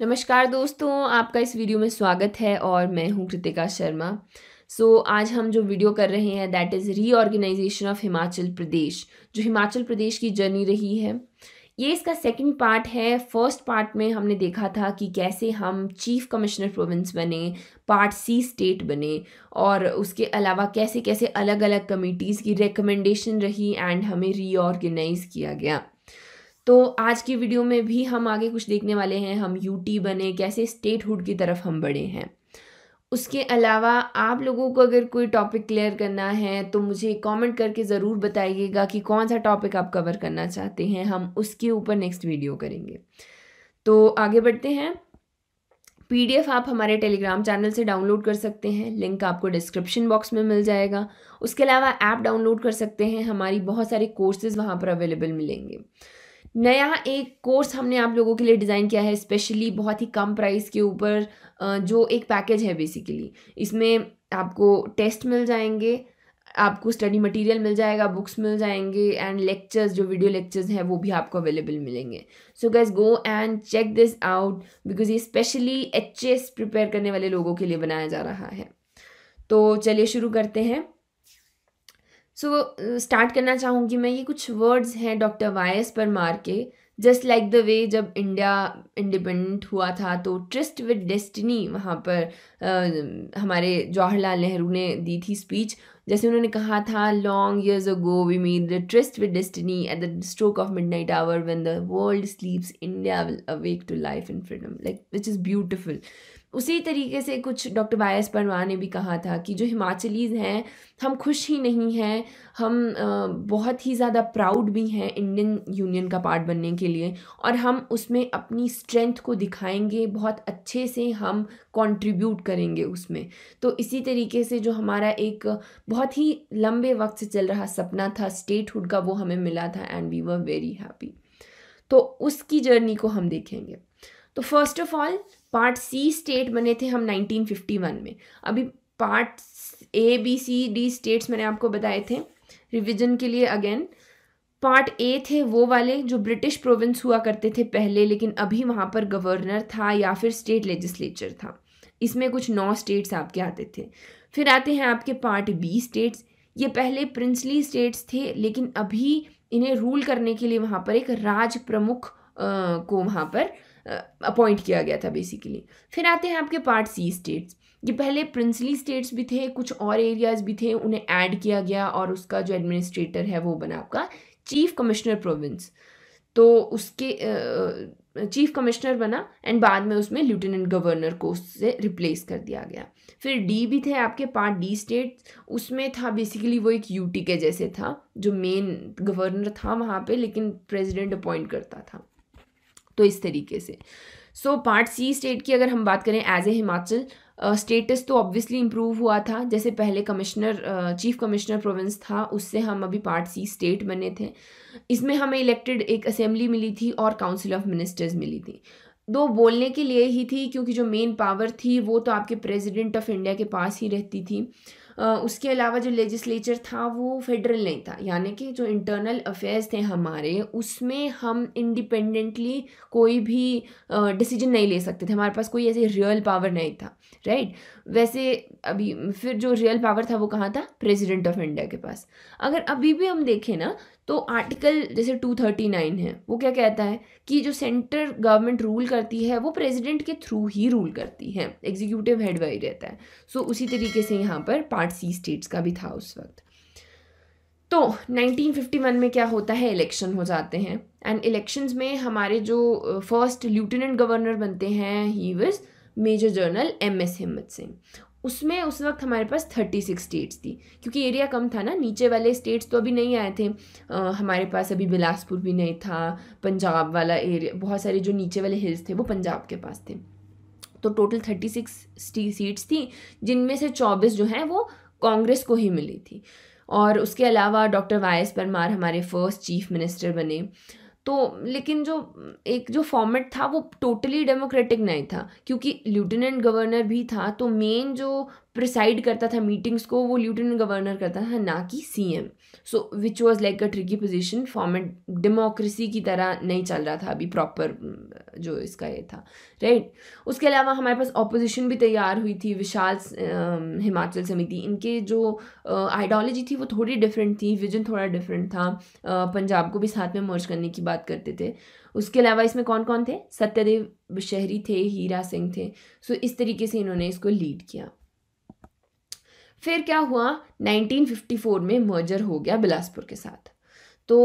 नमस्कार दोस्तों आपका इस वीडियो में स्वागत है और मैं हूं कृतिका शर्मा सो so, आज हम जो वीडियो कर रहे हैं that is reorganisation of Himachal Pradesh जो हिमाचल प्रदेश की जर्नी रही है ये इसका सेकंड पार्ट है फर्स्ट पार्ट में हमने देखा था कि कैसे हम चीफ कमिश्नर प्रोविंस बने पार्ट सी स्टेट बने और उसके अलावा कैसे कैसे अलग अलग कमिटीज़ की रिकमेंडेशन रही एंड हमें रीऑर्गेनाइज किया गया तो आज की वीडियो में भी हम आगे कुछ देखने वाले हैं हम यूटी बने कैसे स्टेटहुड की तरफ हम बढ़े हैं उसके अलावा आप लोगों को अगर कोई टॉपिक क्लियर करना है तो मुझे कमेंट करके ज़रूर बताइएगा कि कौन सा टॉपिक आप कवर करना चाहते हैं हम उसके ऊपर नेक्स्ट वीडियो करेंगे तो आगे बढ़ते हैं पीडीएफ आप हमारे टेलीग्राम चैनल से डाउनलोड कर सकते हैं लिंक आपको डिस्क्रिप्शन बॉक्स में मिल जाएगा उसके अलावा ऐप डाउनलोड कर सकते हैं हमारी बहुत सारे कोर्सेज़ वहाँ पर अवेलेबल मिलेंगे नया एक कोर्स हमने आप लोगों के लिए डिज़ाइन किया है स्पेशली बहुत ही कम प्राइस के ऊपर जो एक पैकेज है बेसिकली इसमें आपको टेस्ट मिल जाएंगे आपको स्टडी मटेरियल मिल जाएगा बुक्स मिल जाएंगे एंड लेक्चर्स जो वीडियो लेक्चर्स हैं वो भी आपको अवेलेबल मिलेंगे so guys go and check this out because ये स्पेशली एच प्रिपेयर करने वाले लोगों के लिए बनाया जा रहा है तो चलिए शुरू करते हैं सो so, स्टार्ट करना चाहूँगी मैं ये कुछ वर्ड्स हैं डॉक्टर वाई एस परमार के जस्ट लाइक द वे जब इंडिया इंडिपेंडेंट हुआ था तो ट्रस्ट विद डेस्टिनी वहाँ पर आ, हमारे जवाहरलाल नेहरू ने दी थी स्पीच जैसे उन्होंने कहा था long years ago we made the trust with destiny at the stroke of midnight hour when the world sleeps India will awake to life and freedom like which is beautiful उसी तरीके से कुछ doctor बायस परवा ने भी कहा था कि जो हिमाचलीज हैं हम खुश ही नहीं हैं हम बहुत ही ज़्यादा प्राउड भी हैं इंडियन यूनियन का पार्ट बनने के लिए और हम उसमें अपनी स्ट्रेंथ को दिखाएंगे बहुत अच्छे से हम कंट्रीब्यूट करेंगे उसमें तो इसी तरीके से जो हमारा एक बहुत ही लंबे वक्त से चल रहा सपना था स्टेटहुड का वो हमें मिला था and we were very happy तो उसकी जर्नी को हम देखेंगे तो first of all part C state बने थे हम 1951 में अभी part A B C D states मैंने आपको बताए थे रिवीजन के लिए अगेन पार्ट ए थे वो वाले जो ब्रिटिश प्रोविंस हुआ करते थे पहले लेकिन अभी वहाँ पर गवर्नर था या फिर स्टेट लेजिस्लेचर था इसमें कुछ नौ स्टेट्स आपके आते थे फिर आते हैं आपके पार्ट बी स्टेट्स ये पहले प्रिंसली स्टेट्स थे लेकिन अभी इन्हें रूल करने के लिए वहाँ पर एक राज प्रमुख को वहाँ पर अपॉइंट किया गया था बेसिकली फिर आते हैं आपके पार्ट सी स्टेट्स ये पहले प्रिंसली स्टेट्स भी थे कुछ और एरियाज भी थे उन्हें ऐड किया गया और उसका जो एडमिनिस्ट्रेटर है वो बना आपका चीफ कमिश्नर प्रोविंस तो उसके चीफ कमिश्नर बना एंड बाद में उसमें लेफ्टिनेंट गवर्नर को उससे रिप्लेस कर दिया गया फिर डी भी थे आपके पार्ट डी स्टेट उसमें था बेसिकली वो एक यूटी के जैसे था जो मेन गवर्नर था वहाँ पे लेकिन प्रेसिडेंट अपॉइंट करता था तो इस तरीके से सो पार्ट सी स्टेट की अगर हम बात करें एज ए हिमाचल स्टेटस तो ऑब्वियसली इम्प्रूव हुआ था जैसे पहले कमिश्नर चीफ कमिश्नर प्रोविंस था उससे हम अभी पार्ट सी स्टेट बने थे इसमें हमें इलेक्टेड एक असेंबली मिली थी और काउंसिल ऑफ मिनिस्टर्स मिली थी दो बोलने के लिए ही थी क्योंकि जो मेन पावर थी वो तो आपके प्रेसिडेंट ऑफ इंडिया के पास ही रहती थी उसके अलावा जो लेजिस्लेचर था वो फेडरल नहीं था यानी कि जो इंटरनल अफेयर्स थे हमारे उसमें हम इंडिपेंडेंटली कोई भी डिसीजन नहीं ले सकते थे हमारे पास कोई ऐसी रियल पावर नहीं था राइट वैसे अभी फिर जो रियल पावर था वो कहाँ था प्रेसिडेंट ऑफ इंडिया के पास अगर अभी भी हम देखें ना तो आर्टिकल जैसे 239 है वो क्या कहता है कि जो सेंटर गवर्नमेंट रूल करती है वो प्रेसिडेंट के थ्रू ही रूल करती है एग्जीक्यूटिव हेड वही रहता है सो so, उसी तरीके से यहाँ पर पार्ट सी स्टेट्स का भी था उस वक्त तो 1951 में क्या होता है इलेक्शन हो जाते हैं एंड इलेक्शंस में हमारे जो फर्स्ट लेफ्टिनेंट गवर्नर बनते हैं he was major general M S Himmat Singh उसमें उस वक्त हमारे पास थर्टी सिक्स स्टेट्स थी क्योंकि एरिया कम था ना नीचे वाले स्टेट्स तो अभी नहीं आए थे आ, हमारे पास अभी बिलासपुर भी नहीं था पंजाब वाला एरिया बहुत सारे जो नीचे वाले हिल्स थे वो पंजाब के पास थे तो टोटल थर्टी सिक्स सीट्स थी जिनमें से चौबीस जो हैं वो कांग्रेस को ही मिली थी और उसके अलावा डॉक्टर वाई एस परमार हमारे फर्स्ट चीफ मिनिस्टर बने तो लेकिन जो एक जो फॉर्मेट था वो टोटली डेमोक्रेटिक नहीं था क्योंकि लेफ्टिनेंट गवर्नर भी था तो मेन जो प्रिसाइड करता था मीटिंग्स को वो लेफ्टिनेंट गवर्नर करता था ना कि CM so which was like a tricky position format democracy की तरह नहीं चल रहा था अभी प्रॉपर जो इसका ये था राइट उसके अलावा हमारे पास ऑपोजिशन भी तैयार हुई थी विशाल हिमाचल समिति इनके जो आइडियोलॉजी थी वो थोड़ी डिफरेंट थी विजन थोड़ा डिफरेंट था पंजाब को भी साथ में मर्ज करने की बात करते थे उसके अलावा इसमें कौन कौन थे सत्यदेव शहरी थे हीरा सिंह थे सो इस तरीके से इन्होंने इसको लीड किया फिर क्या हुआ 1954 में मर्जर हो गया बिलासपुर के साथ तो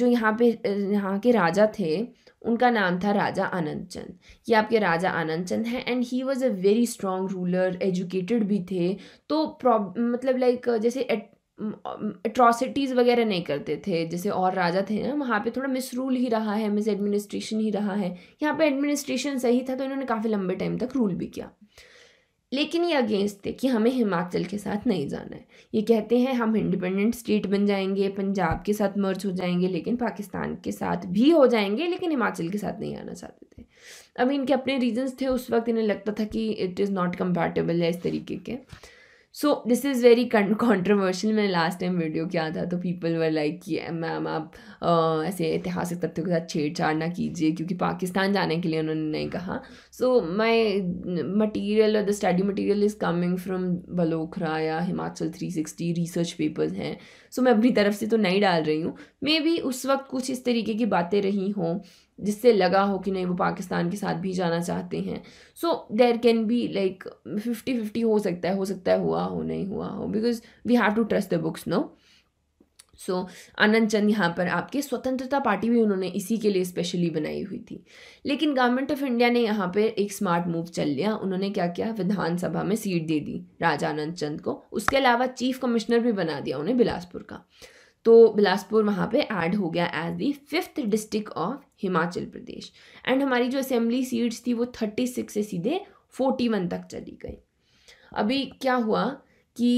जो यहाँ पे यहाँ के राजा थे उनका नाम था राजा आनंद चंद ये आपके राजा आनंद चंद हैं and he was a very strong ruler educated भी थे तो मतलब लाइक जैसे अट्रॉसिटीज़ वगैरह नहीं करते थे जैसे और राजा थे ना वहाँ पे थोड़ा मिस रूल ही रहा है मिस एडमिनिस्ट्रेशन ही रहा है यहाँ पे एडमिनिस्ट्रेशन सही था तो इन्होंने काफ़ी लंबे टाइम तक रूल भी किया लेकिन ये अगेंस्ट थे कि हमें हिमाचल के साथ नहीं जाना है ये कहते हैं हम इंडिपेंडेंट स्टेट बन जाएंगे पंजाब के साथ मर्ज हो जाएंगे लेकिन पाकिस्तान के साथ भी हो जाएंगे लेकिन हिमाचल के साथ नहीं आना चाहते थे अब इनके अपने रीजंस थे उस वक्त इन्हें लगता था कि इट इज़ नॉट कम्पैटेबल है इस तरीके के so this is very controversial मैंने लास्ट टाइम वीडियो किया था तो पीपल वर लाइक कि मैम आप ऐसे ऐतिहासिक तथ्यों के साथ छेड़छाड़ ना कीजिए क्योंकि पाकिस्तान जाने के लिए उन्होंने नहीं कहा सो माई मटीरियल और the study material is coming from Balokhra या Himachal three sixty research papers हैं सो मैं अपनी तरफ से तो नहीं डाल रही हूँ मे बी उस वक्त कुछ इस तरीके की बातें रही हों जिससे लगा हो कि नहीं वो पाकिस्तान के साथ भी जाना चाहते हैं so there can be like fifty fifty हो सकता है हो सकता है हुआ हो नहीं हुआ हो because we have to trust the books know so so, Anand Chand यहाँ पर आपके स्वतंत्रता पार्टी भी उन्होंने इसी के लिए स्पेशली बनाई हुई थी लेकिन गवर्नमेंट ऑफ इंडिया ने यहाँ पर एक स्मार्ट मूव चल लिया उन्होंने क्या किया विधानसभा में सीट दे दी राजा आनंद चंद को उसके अलावा चीफ कमिश्नर भी बना दिया उन्हें बिलासपुर का तो बिलासपुर वहाँ पे ऐड हो गया as the fifth district of Himachal Pradesh and हमारी जो असेंबली सीट्स थी वो थर्टी सिक्स से सीधे फोर्टी वन तक चली गई अभी क्या हुआ कि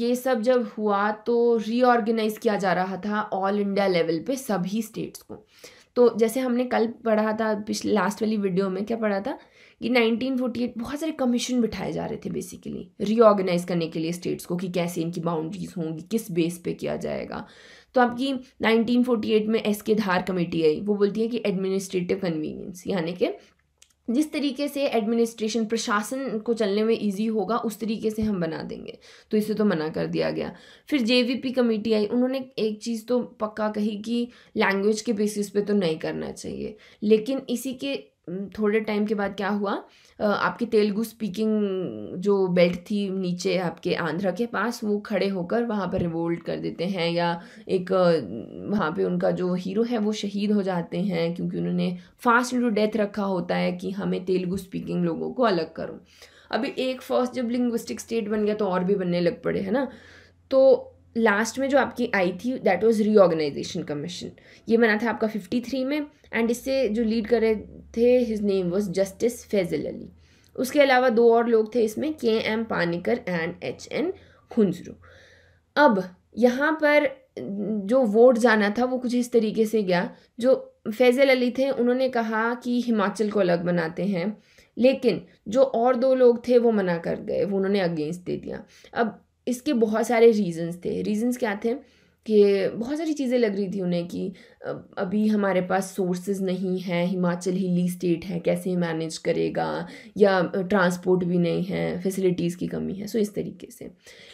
ये सब जब हुआ तो रीऑर्गेनाइज किया जा रहा था ऑल इंडिया लेवल पे सभी स्टेट्स को तो जैसे हमने कल पढ़ा था पिछले लास्ट वाली वीडियो में क्या पढ़ा था कि 1948 बहुत सारे कमीशन बिठाए जा रहे थे बेसिकली रीऑर्गेनाइज करने के लिए स्टेट्स को कि कैसे इनकी बाउंड्रीज होंगी किस बेस पे किया जाएगा तो आपकी 1948 में एस के धार कमेटी आई वो बोलती है कि एडमिनिस्ट्रेटिव कन्वीनियंस यानी कि जिस तरीके से एडमिनिस्ट्रेशन प्रशासन को चलने में इजी होगा उस तरीके से हम बना देंगे तो इसे तो मना कर दिया गया फिर जे कमेटी आई उन्होंने एक चीज़ तो पक्का कही कि लैंग्वेज के बेसिस पे तो नहीं करना चाहिए लेकिन इसी के थोड़े टाइम के बाद क्या हुआ आपकी तेलुगु स्पीकिंग जो बेल्ट थी नीचे आपके आंध्रा के पास वो खड़े होकर वहाँ पर रिवोल्ट कर देते हैं या एक वहाँ पे उनका जो हीरो है वो शहीद हो जाते हैं क्योंकि उन्होंने फास्ट टू डेथ रखा होता है कि हमें तेलुगु स्पीकिंग लोगों को अलग करो अभी एक फर्स्ट जब लिंग्विस्टिक स्टेट बन गया तो और भी बनने लग पड़े है ना तो लास्ट में जो आपकी आई थी दैट वाज रीऑर्गेनाइजेशन कमीशन ये बना था आपका फिफ्टी थ्री में एंड इससे जो लीड कर रहे थे his name was justice Faizal Ali उसके अलावा दो और लोग थे इसमें K M Panikkar and H N Kunzru अब यहाँ पर जो वोट जाना था वो कुछ इस तरीके से गया जो फैजल अली थे उन्होंने कहा कि हिमाचल को अलग बनाते हैं लेकिन जो और दो लोग थे वो मना कर गए वो उन्होंने अगेंस्ट दे दिया अब इसके बहुत सारे रीज़न्स थे रीज़न्स क्या थे कि बहुत सारी चीज़ें लग रही थी उन्हें कि अभी हमारे पास सोर्सेज नहीं है हिमाचल हिली स्टेट है कैसे मैनेज करेगा या ट्रांसपोर्ट भी नहीं है फैसिलिटीज़ की कमी है सो इस तरीके से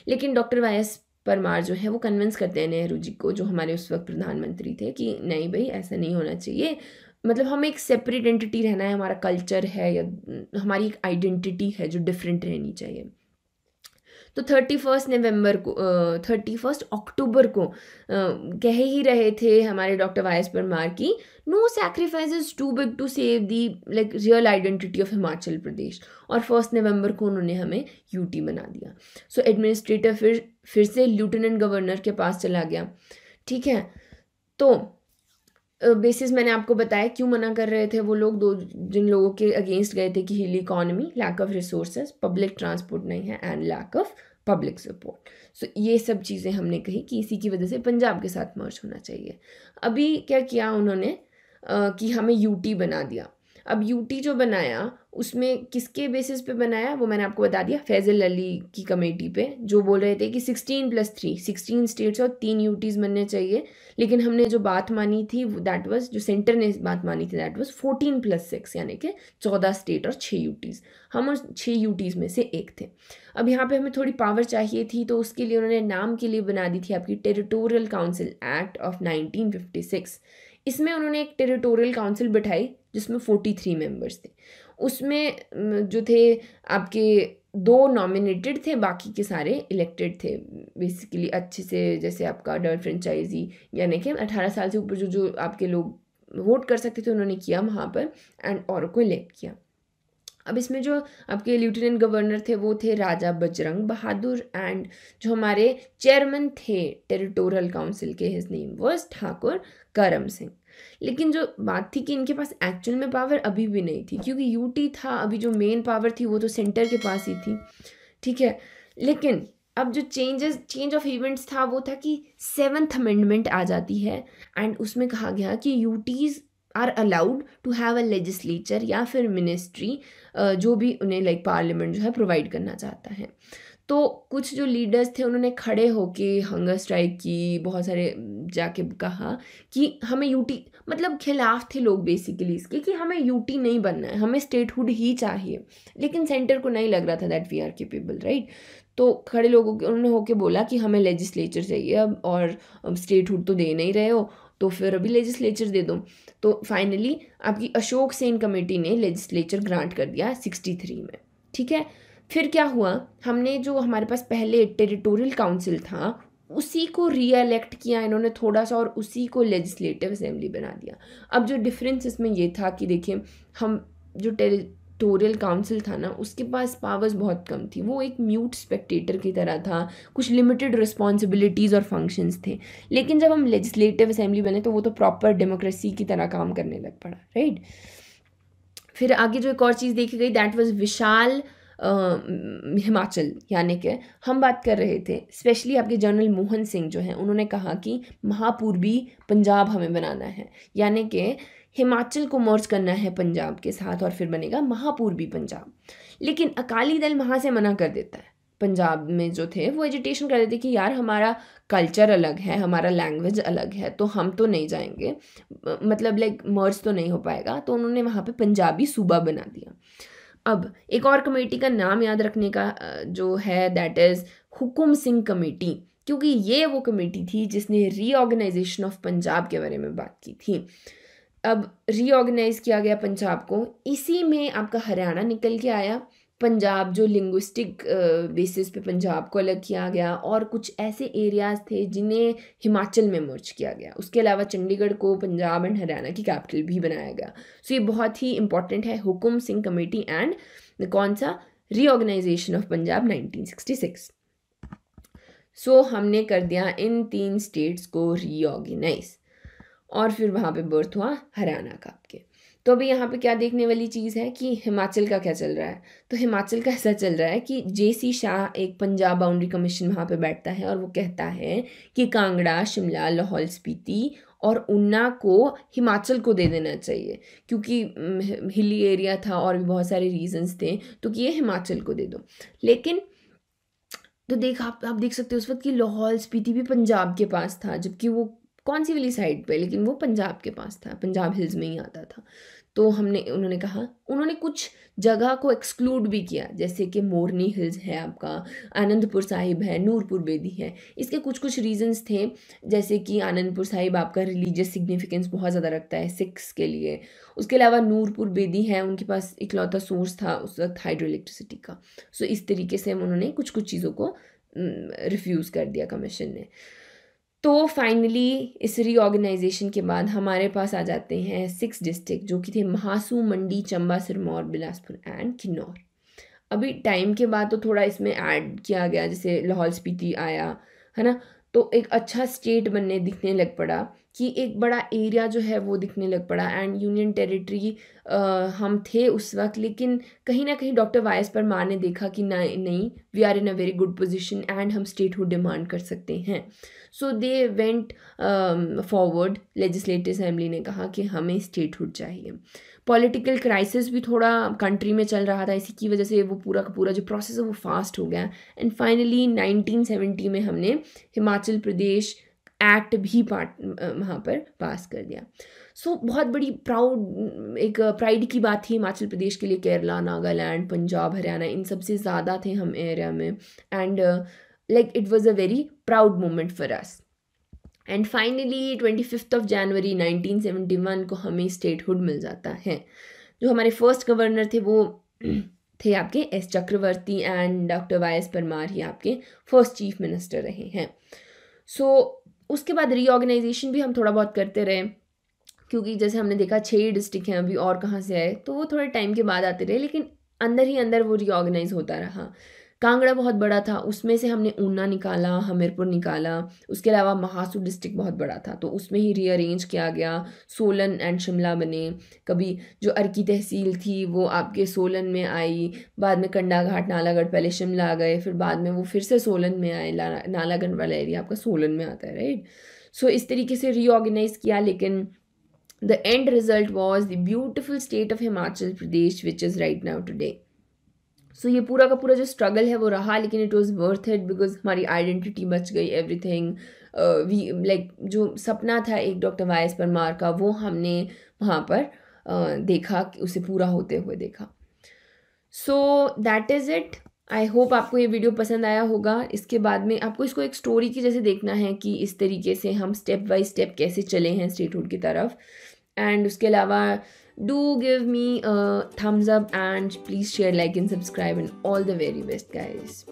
लेकिन डॉक्टर वाई एस परमार जो है वो कन्विंस करते हैं नेहरू जी को जो हमारे उस वक्त प्रधानमंत्री थे कि नहीं भाई ऐसा नहीं होना चाहिए मतलब हमें एक सेपरेट एंटिटी रहना है हमारा कल्चर है या हमारी एक आइडेंटिटी है जो डिफरेंट रहनी चाहिए तो थर्टी फर्स्ट नवम्बर को थर्टी फर्स्ट अक्टूबर को कह ही रहे थे हमारे डॉक्टर वाई एस परमार की know sacrifice too big to save the like real identity of Himachal Pradesh और फर्स्ट नवंबर को उन्होंने हमें यूटी बना दिया सो so, एडमिनिस्ट्रेटर फिर फिर से लेफ्टिनेंट गवर्नर के पास चला गया ठीक है तो बेसिस मैंने आपको बताया क्यों मना कर रहे थे वो लोग दो जिन लोगों के अगेंस्ट गए थे कि hill economy lack of resources public transport नहीं है and lack of public support so ये सब चीज़ें हमने कही कि इसी की वजह से पंजाब के साथ मर्ज होना चाहिए अभी क्या किया उन्होंने कि हमें यूटी बना दिया अब यूटी जो बनाया उसमें किसके बेसिस पे बनाया वो मैंने आपको बता दिया फैज़ल अली की कमेटी पे जो बोल रहे थे कि sixteen plus three sixteen states और तीन यूटीज़ बनने चाहिए लेकिन हमने जो बात मानी थी दैट वाज जो सेंटर ने बात मानी थी that was fourteen plus six यानी कि चौदह स्टेट और छः यूटीज़ हम उस छः यूटीज़ में से एक थे अब यहाँ पर हमें थोड़ी पावर चाहिए थी तो उसके लिए उन्होंने नाम के लिए बना दी थी आपकी territorial council act of nineteen इसमें उन्होंने एक टेरिटोरियल काउंसिल बिठाई जिसमें फोर्टी थ्री मेम्बर्स थे उसमें जो थे आपके दो नॉमिनेटेड थे बाकी के सारे इलेक्टेड थे बेसिकली अच्छे से जैसे आपका डर फ्रेंचाइजी यानी कि अठारह साल से ऊपर जो जो आपके लोग वोट कर सकते थे उन्होंने किया वहाँ पर एंड और को इलेक्ट किया अब इसमें जो आपके लेफ्टिनेंट गवर्नर थे वो थे राजा बजरंग बहादुर एंड जो हमारे चेयरमैन थे टेरिटोरियल काउंसिल के his name was Thakur Karam Singh लेकिन जो बात थी कि इनके पास एक्चुअल में पावर अभी भी नहीं थी क्योंकि यूटी था अभी जो मेन पावर थी वो तो सेंटर के पास ही थी ठीक है लेकिन अब जो चेंजेस चेंज ऑफ इवेंट्स था वो था कि सेवन्थ अमेंडमेंट आ जाती है एंड उसमें कहा गया कि UTs are allowed to have a legislature या फिर मिनिस्ट्री जो भी उन्हें लाइक पार्लियामेंट जो है प्रोवाइड करना चाहता है तो कुछ जो लीडर्स थे उन्होंने खड़े होके हंगर स्ट्राइक की बहुत सारे जाके कहा कि हमें यूटी मतलब खिलाफ थे लोग बेसिकली इसके कि हमें यूटी नहीं बनना है हमें स्टेटहुड ही चाहिए लेकिन सेंटर को नहीं लग रहा था that we are capable right तो खड़े लोगों के उन्होंने होके बोला कि हमें लेजिस्लेचर चाहिए अब और स्टेटहुड तो दे नहीं रहे हो तो फिर अभी लेजिस्लेचर दे दो तो फाइनली आपकी अशोक सेन कमेटी ने लेजिस्लेचर ग्रांट कर दिया सिक्सटी थ्री में ठीक है फिर क्या हुआ हमने जो हमारे पास पहले टेरिटोरियल काउंसिल था उसी को रीएलेक्ट किया इन्होंने थोड़ा सा और उसी को लेजिस्लेटिव असेंबली बना दिया अब जो डिफरेंस इसमें ये था कि देखिए हम जो टेरिटोरियल काउंसिल था ना उसके पास पावर्स बहुत कम थी वो एक म्यूट स्पेक्टेटर की तरह था कुछ लिमिटेड रिस्पॉन्सिबिलिटीज़ और फंक्शंस थे लेकिन जब हम लेजिस्लेटिव असेंबली बने तो वो तो प्रॉपर डेमोक्रेसी की तरह काम करने लग पड़ा राइट फिर आगे जो एक और चीज़ देखी गई दैट वॉज विशाल हिमाचल यानी कि हम बात कर रहे थे स्पेशली आपके जनरल मोहन सिंह जो हैं उन्होंने कहा कि महापूर्वी पंजाब हमें बनाना है यानी कि हिमाचल को मर्ज करना है पंजाब के साथ और फिर बनेगा महापूर्वी पंजाब लेकिन अकाली दल वहाँ से मना कर देता है पंजाब में जो थे वो एजिटेशन कर रहे थे कि यार हमारा कल्चर अलग है हमारा लैंग्वेज अलग है तो हम तो नहीं जाएंगे मतलब लाइक मर्ज तो नहीं हो पाएगा तो उन्होंने वहाँ पे पंजाबी सूबा बना दिया अब एक और कमेटी का नाम याद रखने का जो है that is Hukum Singh committee क्योंकि ये वो कमेटी थी जिसने रीऑर्गेनाइजेशन ऑफ पंजाब के बारे में बात की थी अब रीऑर्गेनाइज किया गया पंजाब को इसी में आपका हरियाणा निकल के आया पंजाब जो लिंग्विस्टिक बेसिस पे पंजाब को अलग किया गया और कुछ ऐसे एरियाज़ थे जिन्हें हिमाचल में मर्ज किया गया उसके अलावा चंडीगढ़ को पंजाब एंड हरियाणा की कैपिटल भी बनाया गया सो ये बहुत ही इंपॉर्टेंट है हुकुम सिंह कमेटी एंड कौन सा reorganisation of Punjab 1966 so so, हमने कर दिया इन तीन स्टेट्स को रीऑर्गेनाइज और फिर वहाँ पे बर्थ हुआ हरियाणा का आपके तो अभी यहाँ पे क्या देखने वाली चीज़ है कि हिमाचल का क्या चल रहा है तो हिमाचल का ऐसा चल रहा है कि जे सी शाह एक पंजाब बाउंड्री कमीशन वहाँ पे बैठता है और वो कहता है कि कांगड़ा शिमला लाहौल स्पीति और ऊना को हिमाचल को दे देना चाहिए क्योंकि हिली एरिया था और भी बहुत सारे रीजंस थे तो कि ये हिमाचल को दे दो लेकिन तो देख आप आप देख सकते हो उस वक्त कि लाहौल स्पीति भी पंजाब के पास था जबकि वो कौन सी वाली साइड पे लेकिन वो पंजाब के पास था पंजाब हिल्स में ही आता था तो हमने उन्होंने कहा उन्होंने कुछ जगह को एक्सक्लूड भी किया जैसे कि मोरनी हिल्स है आपका आनंदपुर साहिब है नूरपुर बेदी है इसके कुछ कुछ रीजंस थे जैसे कि आनंदपुर साहिब आपका रिलीजियस सिग्निफिकेंस बहुत ज़्यादा रखता है सिक्स के लिए उसके अलावा नूरपुर बेदी है उनके पास इकलौता सोर्स था उस वक्त हाइड्रो इलेक्ट्रिसिटी का सो इस तरीके से उन्होंने कुछ कुछ चीज़ों को रिफ्यूज़ कर दिया कमीशन ने तो फाइनली इस रीऑर्गेनाइजेशन के बाद हमारे पास आ जाते हैं सिक्स डिस्ट्रिक्ट जो कि थे महासू मंडी चंबा सिरमौर बिलासपुर एंड किन्नौर अभी टाइम के बाद तो थोड़ा इसमें ऐड किया गया जैसे लाहौल स्पीति आया है ना तो एक अच्छा स्टेट बनने दिखने लग पड़ा कि एक बड़ा एरिया जो है वो दिखने लग पड़ा एंड यूनियन टेरिटरी हम थे उस वक्त लेकिन कहीं ना कहीं डॉक्टर वाई एस परमार ने देखा कि ना नहीं we are in a very good position and हम स्टेटहुड डिमांड कर सकते हैं so they went forward legislative assembly ने कहा कि हमें स्टेटहुड चाहिए पॉलिटिकल क्राइसिस भी थोड़ा कंट्री में चल रहा था इसी की वजह से वो पूरा का पूरा जो प्रोसेस है वो फास्ट हो गया एंड फाइनली 1970 में हमने हिमाचल प्रदेश एक्ट भी पार्ट वहाँ पर पास कर दिया सो so, बहुत बड़ी प्राउड एक प्राइड की बात थी हिमाचल प्रदेश के लिए केरला नागालैंड पंजाब हरियाणा इन सबसे ज़्यादा थे हम एरिया में and like it was a very proud moment for us and finally twenty fifth of January nineteen seventy one को हमें स्टेटहुड मिल जाता है जो हमारे फर्स्ट गवर्नर थे वो थे आपके S Chakravarti and doctor Y S Parmar ही आपके फर्स्ट चीफ मिनिस्टर रहे हैं सो so, उसके बाद रीऑर्गेनाइजेशन भी हम थोड़ा बहुत करते रहे क्योंकि जैसे हमने देखा छः ही डिस्ट्रिक्ट हैं अभी और कहाँ से आए तो वो थोड़े टाइम के बाद आते रहे लेकिन अंदर ही अंदर वो रीऑर्गेनाइज होता रहा कांगड़ा बहुत बड़ा था उसमें से हमने ऊना निकाला हमीरपुर निकाला उसके अलावा महासू डिस्ट्रिक्ट बहुत बड़ा था तो उसमें ही रीअरेंज किया गया सोलन एंड शिमला बने कभी जो अर्की तहसील थी वो आपके सोलन में आई बाद में कंडा घाट नालागढ़ पहले शिमला आ गए फिर बाद में वो फिर से सोलन में आए नालागढ़ वाला एरिया आपका सोलन में आता है राइट सो इस तरीके से रीऑर्गेनाइज किया लेकिन the end result was the beautiful state of Himachal Pradesh which is right now today so ये पूरा का पूरा जो स्ट्रगल है वो रहा लेकिन it was worth it because हमारी आइडेंटिटी बच गई एवरी थिंग वी लाइक जो सपना था एक डॉक्टर वाई एस परमार का वो हमने वहाँ पर uh, देखा उसे पूरा होते हुए देखा so that is it I hope आपको ये वीडियो पसंद आया होगा इसके बाद में आपको इसको एक स्टोरी की जैसे देखना है कि इस तरीके से हम स्टेप बाई स्टेप कैसे चले हैं स्टेटहुड की तरफ एंड उसके अलावा do give me a thumbs up and please share like and subscribe and all the very best guys